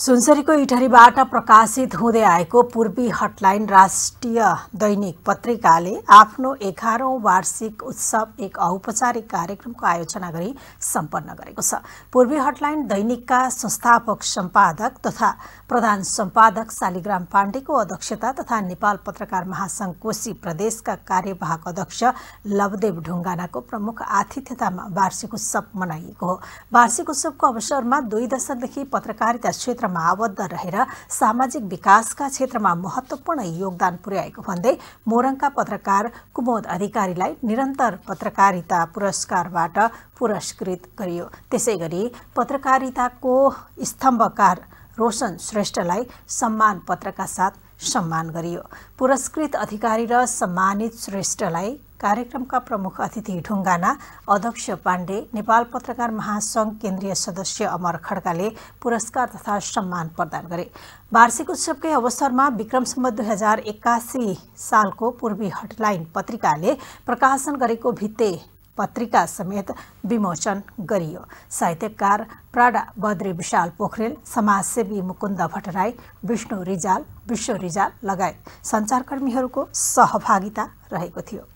सुनसरीको इटरीबाट प्रकाशित हुँदै आएको पूर्वी हटलाइन राष्ट्रिय दैनिक पत्रिकाले आफ्नो एघारौँ वार्षिक उत्सव एक औपचारिक कार्यक्रमको आयोजना गरी सम्पन्न गरेको छ पूर्वी हटलाइन दैनिकका संस्थापक सम्पादक तथा प्रधान सम्पादक शालिग्राम पाण्डेको अध्यक्षता तथा नेपाल पत्रकार महासंघ कोशी प्रदेशका कार्यवाहक अध्यक्ष लवदेव ढुङ्गानाको प्रमुख आतिथ्यतामा वार्षिक उत्सव मनाइएको हो वार्षिक उत्सवको अवसरमा दुई दशकदेखि पत्रकारिता क्षेत्र क्षेत्रमा आबद्ध रहेर सामाजिक विकासका क्षेत्रमा महत्त्वपूर्ण योगदान पुर्याएको भन्दै मोरङका पत्रकार कुमोद अधिकारीलाई निरन्तर पत्रकारिता पुरस्कारबाट पुरस्कृत गरियो त्यसै गरी पत्रकारिताको स्तम्भकार रोशन श्रेष्ठलाई सम्मान पत्रका साथ सम्मान गरियो पुरस्कृत अधिकारी र सम्मानित श्रेष्ठलाई कार्यक्रमका प्रमुख अतिथि ढुङ्गाना अध्यक्ष पाण्डे नेपाल पत्रकार महासङ्घ केन्द्रीय सदस्य अमर खड्काले पुरस्कार तथा सम्मान प्रदान गरे वार्षिक उत्सवकै अवसरमा विक्रमसम्म दुई हजार एक्कासी सालको पूर्वी हटलाइन पत्रिकाले प्रकाशन गरेको भित्ते पत्रिका समेत विमोचन गरियो साहित्यकार प्राडा बद्री विशाल पोखरेल समाजसेवी मुकुन्द भट्टराई विष्णु रिजाल विश्व रिजाल लगायत सञ्चारकर्मीहरूको सहभागिता रहेको थियो